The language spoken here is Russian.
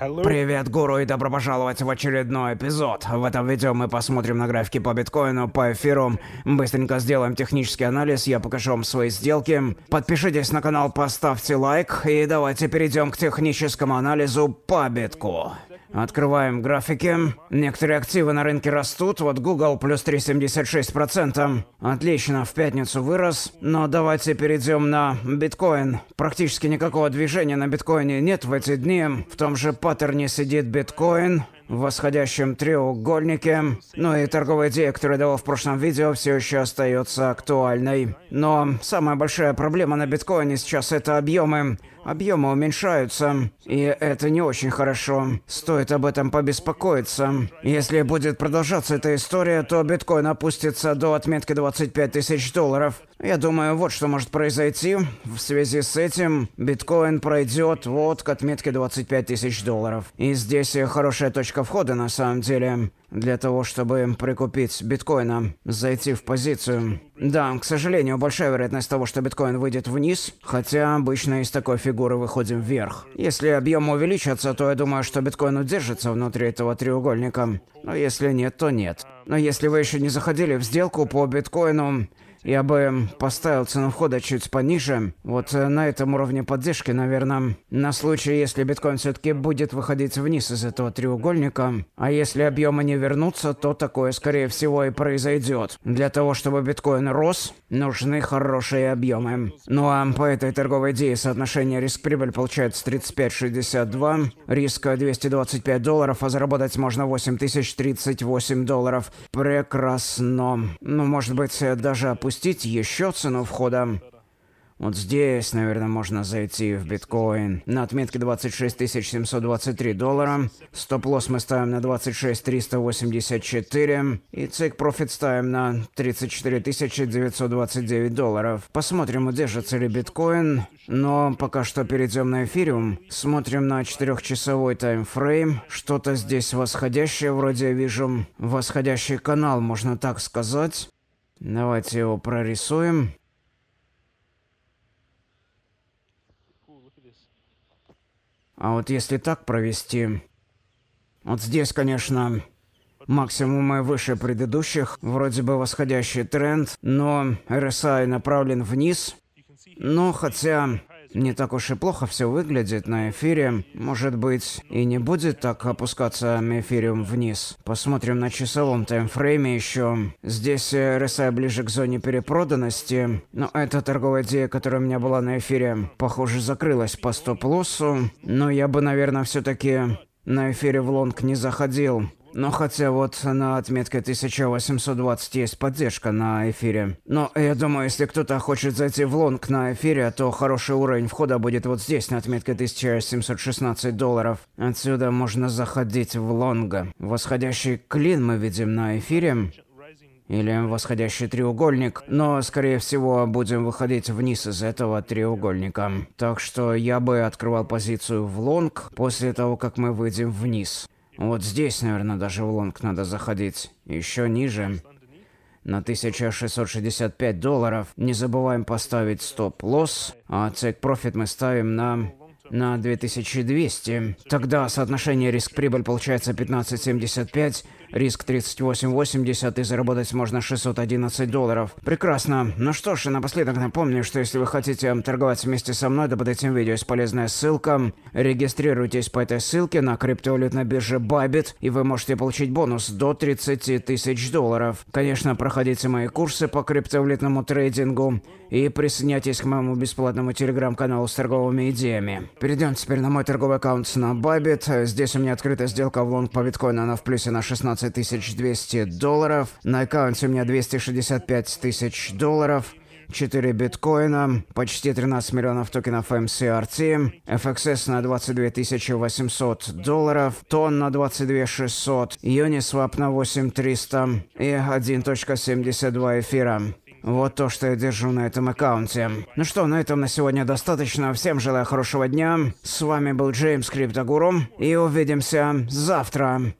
Привет, гуру, и добро пожаловать в очередной эпизод. В этом видео мы посмотрим на графики по биткоину, по эфиру, быстренько сделаем технический анализ, я покажу вам свои сделки. Подпишитесь на канал, поставьте лайк, и давайте перейдем к техническому анализу по битку. Открываем графики. Некоторые активы на рынке растут. Вот Google плюс 3,76%. Отлично, в пятницу вырос. Но давайте перейдем на биткоин. Практически никакого движения на биткоине нет в эти дни. В том же паттерне сидит биткоин в восходящем треугольнике. Ну и торговая идея, которую я давал в прошлом видео, все еще остается актуальной. Но самая большая проблема на биткоине сейчас это объемы. Объемы уменьшаются, и это не очень хорошо. Стоит об этом побеспокоиться. Если будет продолжаться эта история, то биткоин опустится до отметки 25 тысяч долларов. Я думаю, вот что может произойти. В связи с этим биткоин пройдет вот к отметке 25 тысяч долларов. И здесь хорошая точка входа на самом деле. Для того, чтобы прикупить биткоина, зайти в позицию. Да, к сожалению, большая вероятность того, что биткоин выйдет вниз, хотя обычно из такой фигуры выходим вверх. Если объемы увеличатся, то я думаю, что биткоин удержится внутри этого треугольника. Но если нет, то нет. Но если вы еще не заходили в сделку по биткоину, я бы поставил цену входа чуть пониже. Вот э, на этом уровне поддержки, наверное, на случай, если биткоин все-таки будет выходить вниз из этого треугольника. А если объемы не вернутся, то такое, скорее всего, и произойдет. Для того, чтобы биткоин рос, нужны хорошие объемы. Ну а по этой торговой идее соотношение риск-прибыль получается 35-62, риска 225 долларов, а заработать можно 8038 долларов. Прекрасно. Ну, может быть, э, даже опустить запустить еще цену входа. Вот здесь, наверное, можно зайти в биткоин. На отметке 26 723 доллара. Стоп-лосс мы ставим на 26 384. И цик профит ставим на 34 929 долларов. Посмотрим, удержится ли биткоин. Но пока что перейдем на эфириум. Смотрим на 4-часовой таймфрейм. Что-то здесь восходящее вроде вижу. Восходящий канал, можно так сказать. Давайте его прорисуем. А вот если так провести... Вот здесь, конечно, максимумы выше предыдущих. Вроде бы восходящий тренд, но RSI направлен вниз. Но хотя не так уж и плохо все выглядит на эфире. Может быть, и не будет так опускаться эфириум вниз. Посмотрим на часовом таймфрейме еще. Здесь RSI э, ближе к зоне перепроданности. Но эта торговая идея, которая у меня была на эфире, похоже, закрылась по стоп-лоссу. Но я бы, наверное, все-таки на эфире в лонг не заходил. Но хотя вот на отметке 1820 есть поддержка на эфире. Но я думаю, если кто-то хочет зайти в лонг на эфире, то хороший уровень входа будет вот здесь, на отметке 1716 долларов. Отсюда можно заходить в лонга. Восходящий клин мы видим на эфире или восходящий треугольник, но, скорее всего, будем выходить вниз из этого треугольника. Так что я бы открывал позицию в лонг после того, как мы выйдем вниз. Вот здесь, наверное, даже в лонг надо заходить. Еще ниже. На 1665 долларов. Не забываем поставить стоп-лосс. А цик профит мы ставим на на 2200. Тогда соотношение риск-прибыль получается 15,75, риск 38,80 и заработать можно 611 долларов. Прекрасно. Ну что ж, и напоследок напомню, что если вы хотите торговать вместе со мной, то под этим видео есть полезная ссылка. Регистрируйтесь по этой ссылке на криптовалютной бирже Bybit, и вы можете получить бонус до 30 тысяч долларов. Конечно, проходите мои курсы по криптовалютному трейдингу и присоединяйтесь к моему бесплатному телеграм-каналу с торговыми идеями. Перейдем теперь на мой торговый аккаунт на Bybit. Здесь у меня открыта сделка в лонг по биткоину, она в плюсе на 16 200 долларов. На аккаунте у меня 265 тысяч долларов. 4 биткоина, почти 13 миллионов токенов MCRT, эм FXS на 22 800 долларов, тон на 22 600, Uniswap на 8 8300 и 1.72 эфира. Вот то, что я держу на этом аккаунте. Ну что, на этом на сегодня достаточно. Всем желаю хорошего дня. С вами был Джеймс Криптогуру. И увидимся завтра.